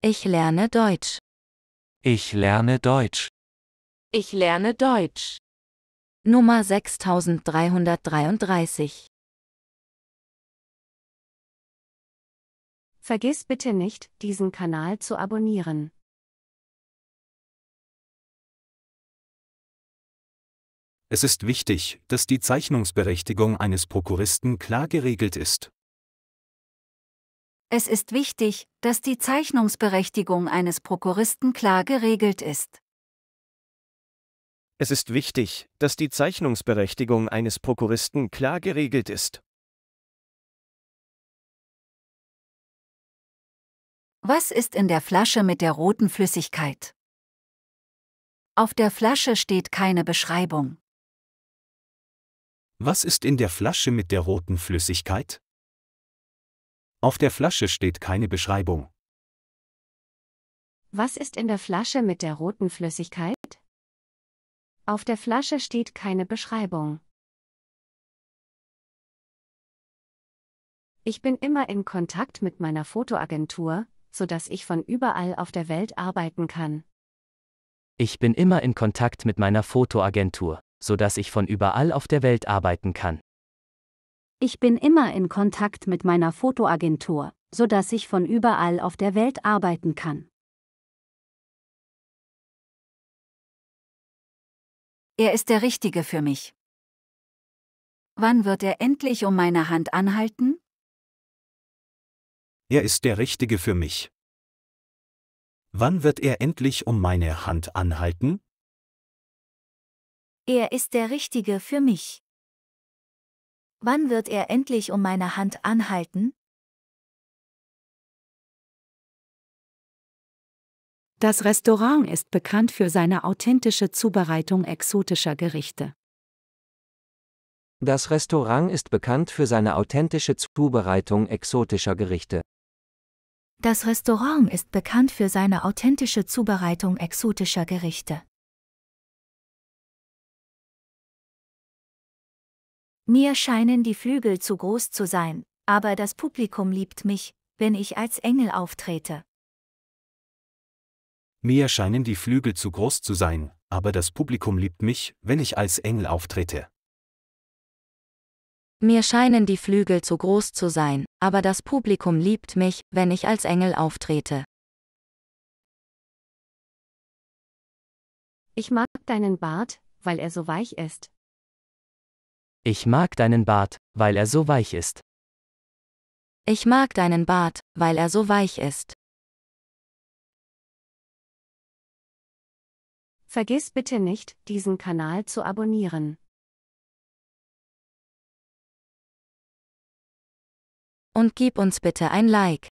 Ich lerne Deutsch. Ich lerne Deutsch. Ich lerne Deutsch. Nummer 6333. Vergiss bitte nicht, diesen Kanal zu abonnieren. Es ist wichtig, dass die Zeichnungsberechtigung eines Prokuristen klar geregelt ist. Es ist wichtig, dass die Zeichnungsberechtigung eines Prokuristen klar geregelt ist. Es ist wichtig, dass die Zeichnungsberechtigung eines Prokuristen klar geregelt ist. Was ist in der Flasche mit der roten Flüssigkeit? Auf der Flasche steht keine Beschreibung. Was ist in der Flasche mit der roten Flüssigkeit? Auf der Flasche steht keine Beschreibung. Was ist in der Flasche mit der roten Flüssigkeit? Auf der Flasche steht keine Beschreibung. Ich bin immer in Kontakt mit meiner Fotoagentur, sodass ich von überall auf der Welt arbeiten kann. Ich bin immer in Kontakt mit meiner Fotoagentur, sodass ich von überall auf der Welt arbeiten kann. Ich bin immer in Kontakt mit meiner Fotoagentur, sodass ich von überall auf der Welt arbeiten kann. Er ist der Richtige für mich. Wann wird er endlich um meine Hand anhalten? Er ist der Richtige für mich. Wann wird er endlich um meine Hand anhalten? Er ist der Richtige für mich. Wann wird er endlich um meine Hand anhalten? Das Restaurant ist bekannt für seine authentische Zubereitung exotischer Gerichte. Das Restaurant ist bekannt für seine authentische Zubereitung exotischer Gerichte. Das Restaurant ist bekannt für seine authentische Zubereitung exotischer Gerichte. Mir scheinen die Flügel zu groß zu sein, aber das Publikum liebt mich, wenn ich als Engel auftrete. Mir scheinen die Flügel zu groß zu sein, aber das Publikum liebt mich, wenn ich als Engel auftrete. Mir scheinen die Flügel zu groß zu sein, aber das Publikum liebt mich, wenn ich als Engel auftrete. Ich mag deinen Bart, weil er so weich ist. Ich mag deinen Bart, weil er so weich ist. Ich mag deinen Bart, weil er so weich ist. Vergiss bitte nicht, diesen Kanal zu abonnieren. Und gib uns bitte ein Like.